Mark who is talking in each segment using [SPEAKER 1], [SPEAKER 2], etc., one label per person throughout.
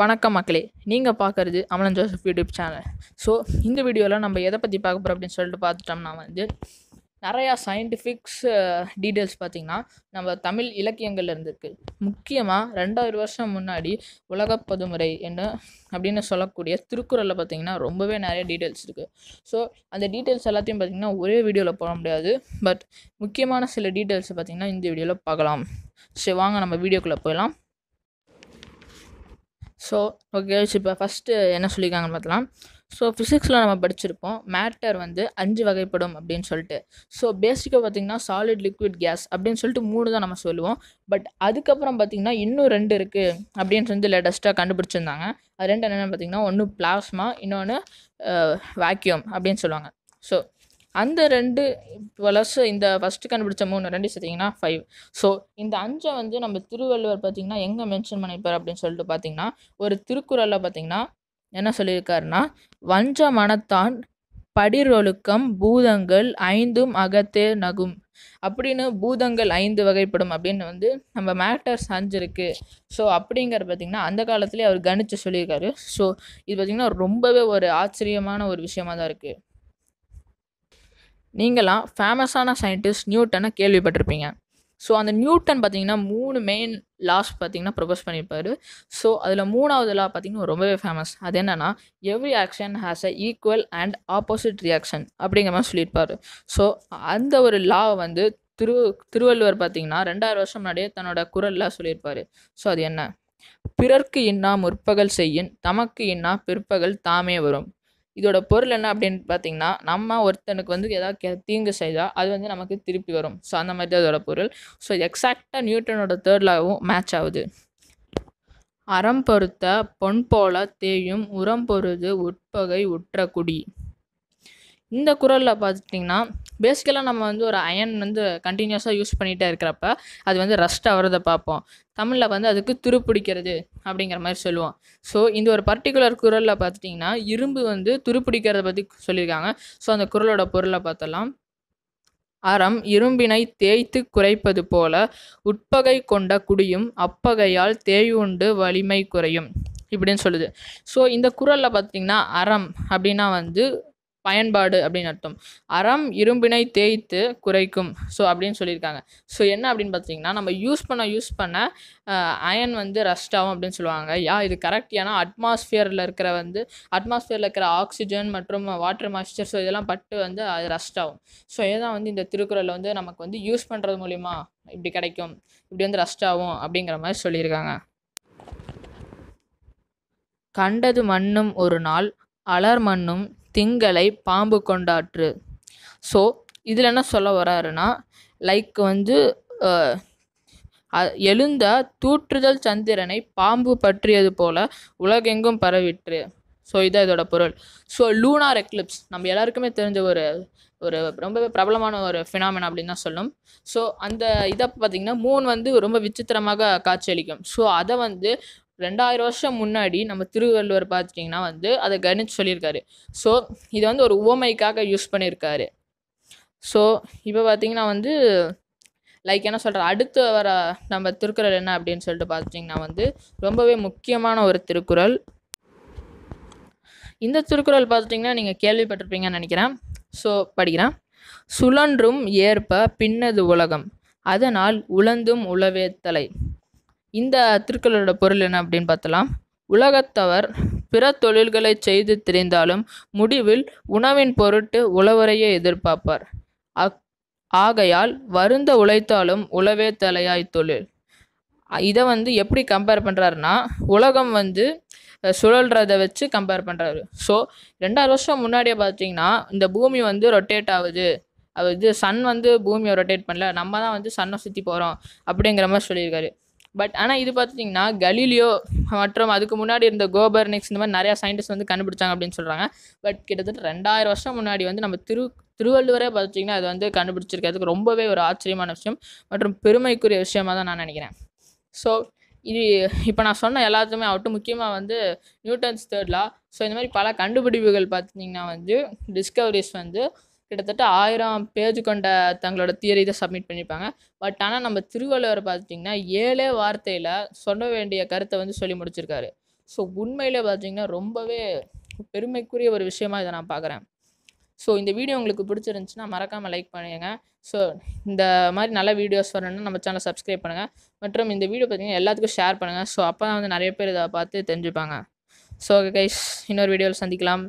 [SPEAKER 1] வணக்கம் மக்களே நீங்கள் பார்க்குறது Amalan Joseph YouTube channel so இந்த வீடியோவில் நம்ம எதை பற்றி பார்க்க போகிறோம் அப்படின்னு சொல்லிட்டு பார்த்துட்டோம்னா வந்து நிறையா சயின்டிஃபிக்ஸ் டீட்டெயில்ஸ் பார்த்திங்கன்னா நம்ம தமிழ் இலக்கியங்கள் இருந்திருக்கு முக்கியமாக ரெண்டாயிரம் வருஷம் முன்னாடி உலக பொதுமுறை என்ன அப்படின்னு சொல்லக்கூடிய திருக்குறளில் பார்த்திங்கன்னா ரொம்பவே நிறைய டீட்டெயில்ஸ் இருக்குது ஸோ அந்த டீட்டெயில்ஸ் எல்லாத்தையும் பார்த்திங்கன்னா ஒரே வீடியோவில் போட முடியாது பட் முக்கியமான சில டீட்டெயில்ஸை பார்த்திங்கன்னா இந்த வீடியோவில் பார்க்கலாம் சரி வாங்க நம்ம வீடியோக்குள்ளே போயிடலாம் ஸோ ஓகே இப்போ ஃபஸ்ட்டு என்ன சொல்லியிருக்காங்கன்னு பார்த்தலாம் ஸோ ஃபிசிக்ஸில் நம்ம படிச்சிருப்போம் மேட்டர் வந்து அஞ்சு வகைப்படும் அப்படின்னு சொல்லிட்டு ஸோ பேசிக்காக பார்த்திங்கன்னா சாலிட் லிக்விட் கேஸ் அப்படின்னு சொல்லிட்டு மூணு தான் நம்ம சொல்லுவோம் பட் அதுக்கப்புறம் பார்த்திங்கன்னா இன்னும் ரெண்டு இருக்குது அப்படின்னு வந்து லேட்டஸ்ட்டாக கண்டுபிடிச்சிருந்தாங்க அது ரெண்டு என்னென்னு பார்த்திங்கன்னா ஒன்று பிளாஸ்மா இன்னொன்று வேக்யூம் அப்படின்னு சொல்லுவாங்க ஸோ அந்த ரெண்டு ப்ளஸ் இந்த ஃபஸ்ட்டு கண்டுபிடிச்ச மூணு ரெண்டு சேர்த்திங்கன்னா ஃபைவ் ஸோ இந்த அஞ்சை வந்து நம்ம திருவள்ளுவர் பார்த்திங்கன்னா எங்கே மென்ஷன் பண்ணியிருப்பார் அப்படின்னு சொல்லிட்டு பார்த்திங்கன்னா ஒரு திருக்குறளில் பார்த்திங்கன்னா என்ன சொல்லியிருக்காருன்னா வஞ்ச மனத்தான் படிரொழுக்கம் பூதங்கள் ஐந்தும் அகத்தே நகும் அப்படின்னு பூதங்கள் ஐந்து வகைப்படும் அப்படின்னு வந்து நம்ம மேட்டர்ஸ் அஞ்சு இருக்குது ஸோ அப்படிங்கிற பார்த்திங்கன்னா அந்த காலத்துலேயே அவர் கணிச்சு சொல்லியிருக்காரு ஸோ இது பார்த்திங்கன்னா ரொம்பவே ஒரு ஆச்சரியமான ஒரு விஷயமாக தான் இருக்குது நீங்களாம் ஃபேமஸான சயின்டிஸ்ட் நியூட்டனை கேள்விப்பட்டிருப்பீங்க ஸோ அந்த நியூட்டன் பார்த்தீங்கன்னா மூணு மெயின் லாஸ் பார்த்தீங்கன்னா ப்ரொபோஸ் பண்ணியிருப்பாரு ஸோ அதில் மூணாவது லா பார்த்தீங்கன்னா ரொம்பவே ஃபேமஸ் அது என்னென்னா every action has a equal and opposite reaction அப்படிங்கிற மாதிரி சொல்லியிருப்பார் ஸோ அந்த ஒரு லாவை வந்து திரு திருவள்ளுவர் பார்த்தீங்கன்னா ரெண்டாயிரம் வருஷம் முன்னாடியே தன்னோட குரலில் சொல்லியிருப்பார் ஸோ அது என்ன பிறர்க்கு இன்னா முற்பகல் செய்யின் தமக்கு இன்னா பிற்பகல் தாமே வரும் இதோட பொருள் என்ன அப்படின்னு பார்த்தீங்கன்னா நம்ம ஒருத்தனுக்கு வந்து எதாவது தீங்கு செய்தால் அது வந்து நமக்கு திருப்பி வரும் ஸோ அந்த மாதிரி தான் அதோட பொருள் ஸோ எக்ஸாக்டாக நியூட்டனோட தேர்ட் லாவும் மேட்ச் ஆகுது அறம் பொறுத்த பொன் போல தேயும் உரம் பொருது உட்பகை உற்ற குடி இந்த குரலில் பார்த்துட்டிங்கன்னா பேசிக்கலாக நம்ம வந்து ஒரு அயன் வந்து கண்டினியூஸாக யூஸ் பண்ணிகிட்டே இருக்கிறப்ப அது வந்து ரஸ்ட் ஆகிறத பார்ப்போம் தமிழில் வந்து அதுக்கு துருப்பிடிக்கிறது அப்படிங்கிற மாதிரி சொல்லுவோம் ஸோ இந்த ஒரு பர்டிகுலர் குரலில் பார்த்துட்டிங்கன்னா இரும்பு வந்து துருப்பிடிக்கிறத பற்றி சொல்லியிருக்காங்க ஸோ அந்த குரலோட பொருளை பார்த்தலாம் அறம் இரும்பினை தேய்த்து குறைப்பது போல உட்பகை கொண்ட குடியும் அப்பகையால் தேய்வுண்டு வலிமை குறையும் இப்படின்னு சொல்லுது ஸோ இந்த குரலில் பார்த்தீங்கன்னா அறம் அப்படின்னா வந்து பயன்பாடு அப்படின்னு அர்த்தம் அறம் இரும்பினை தேய்த்து குறைக்கும் ஸோ அப்படின்னு சொல்லியிருக்காங்க ஸோ என்ன அப்படின்னு பார்த்தீங்கன்னா நம்ம யூஸ் பண்ண யூஸ் பண்ண அயன் வந்து ரஸ்ட் ஆகும் அப்படின்னு சொல்லுவாங்க யா இது கரெக்ட் ஏன்னா அட்மாஸ்ஃபியரில் இருக்கிற வந்து அட்மாஸ்ஃபியரில் இருக்கிற ஆக்சிஜன் மற்றும் வாட்டர் மாய்ச்சர் ஸோ இதெல்லாம் பட்டு வந்து அது ரஸ்ட் ஆகும் ஸோ இதுதான் வந்து இந்த திருக்குறளில் வந்து நமக்கு வந்து யூஸ் பண்ணுறது மூலிமா இப்படி கிடைக்கும் இப்படி வந்து ரஸ்ட் ஆகும் அப்படிங்கிற மாதிரி சொல்லியிருக்காங்க கண்டது மண்ணும் ஒரு நாள் அலர் மண்ணும் திங்களை பாம்பு கொண்டாற்று ஸோ இதில் என்ன சொல்ல வராருன்னா லைக் வந்து எழுந்த தூற்றுதல் சந்திரனை பாம்பு பற்றியது போல உலகெங்கும் பரவிற்று ஸோ இதான் இதோட பொருள் ஸோ லூனார் எக்லிப்ஸ் நம்ம எல்லாருக்குமே தெரிஞ்ச ஒரு ஒரு ரொம்பவே பிரபலமான ஒரு ஃபினாமினா அப்படின்னு தான் சொல்லும் ஸோ அந்த இதை பார்த்திங்கன்னா மூன் வந்து ரொம்ப விசித்திரமாக காட்சியளிக்கும் ஸோ அதை வந்து ரெண்டாயிரம் வருஷம் முன்னாடி நம்ம திருவள்ளுவர் பார்த்துட்டிங்கன்னா வந்து அதை கணிச்சு சொல்லியிருக்காரு ஸோ இதை வந்து ஒரு உவமைக்காக யூஸ் பண்ணியிருக்காரு ஸோ இப்போ பார்த்திங்கன்னா வந்து லைக் என்ன சொல்கிற அடுத்து வர நம்ம திருக்குறள் என்ன அப்படின்னு சொல்லிட்டு பார்த்துட்டிங்கன்னா வந்து ரொம்பவே முக்கியமான ஒரு திருக்குறள் இந்த திருக்குறள் பார்த்துட்டிங்கன்னா நீங்கள் கேள்விப்பட்டிருப்பீங்கன்னு நினைக்கிறேன் ஸோ படிக்கிறேன் சுழன்றும் ஏற்ப பின்னது உலகம் அதனால் உழந்தும் உளவே தலை இந்த திருக்குறளோட பொருள் என்ன அப்படின்னு பார்த்தலாம் உலகத்தவர் பிற தொழில்களை செய்து தெரிந்தாலும் முடிவில் உணவின் பொருட்டு உழவரையே எதிர்பார்ப்பார் அக் ஆகையால் வருந்த உழைத்தாலும் உழவே தலையாய் தொழில் இதை வந்து எப்படி கம்பேர் பண்ணுறாருன்னா உலகம் வந்து சுழல்றதை வச்சு கம்பேர் பண்ணுறாரு ஸோ ரெண்டாயிரம் வருஷம் முன்னாடியே பார்த்தீங்கன்னா இந்த பூமி வந்து ரொட்டேட் ஆகுது அது சன் வந்து பூமியை ரொட்டேட் பண்ணல நம்ம தான் வந்து சன்னை சுற்றி போகிறோம் அப்படிங்கிற மாதிரி சொல்லியிருக்காரு பட் ஆனால் இது பார்த்துட்டிங்கன்னா கலீலியோ மற்றும் அதுக்கு முன்னாடி இருந்த கோபர்னிக்ஸ் இந்த மாதிரி நிறையா சயின்டிஸ்ட் வந்து கண்டுபிடிச்சாங்க அப்படின்னு சொல்கிறாங்க பட் கிட்டத்தட்ட ரெண்டாயிரம் வருஷம் முன்னாடி வந்து நம்ம திரு திருவள்ளுவரே பார்த்துட்டிங்கன்னா அது வந்து கண்டுபிடிச்சிருக்கிறதுக்கு ரொம்பவே ஒரு ஆச்சரியமான விஷயம் மற்றும் பெருமைக்குரிய விஷயமாக தான் நான் நினைக்கிறேன் ஸோ இது இப்போ நான் சொன்ன எல்லாத்துமே அவட்டும் முக்கியமாக வந்து நியூட்டன்ஸ் தேர்ட்லா ஸோ இந்த மாதிரி பல கண்டுபிடிப்புகள் பார்த்தீங்கன்னா வந்து டிஸ்கவரிஸ் வந்து கிட்டத்தட்ட ஆயிரம் பேஜ் கொண்ட தங்களோட தியரி இதை சப்மிட் பண்ணியிருப்பாங்க பட் ஆனால் நம்ம திருவள்ளுவர் பார்த்துட்டிங்கன்னா ஏழே வார்த்தையில் சொல்ல வேண்டிய கருத்தை வந்து சொல்லி முடிச்சிருக்காரு ஸோ உண்மையிலே பார்த்திங்கன்னா ரொம்பவே பெருமைக்குரிய ஒரு விஷயமா இதை நான் பார்க்குறேன் ஸோ இந்த வீடியோ உங்களுக்கு பிடிச்சிருந்துச்சுன்னா மறக்காமல் லைக் பண்ணுங்க ஸோ இந்த மாதிரி நல்ல வீடியோஸ் வரணும்னா நம்ம சேனலை சப்ஸ்கிரைப் பண்ணுங்கள் மற்றும் இந்த வீடியோ பார்த்திங்கன்னா எல்லாத்துக்கும் ஷேர் பண்ணுங்கள் ஸோ அப்போ தான் வந்து நிறைய பேர் இதை பார்த்து தெரிஞ்சுப்பாங்க ஸோ கைஸ் இன்னொரு வீடியோவில் சந்திக்கலாம்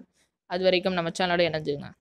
[SPEAKER 1] அது வரைக்கும் நம்ம சேனலோட இணைஞ்சுங்க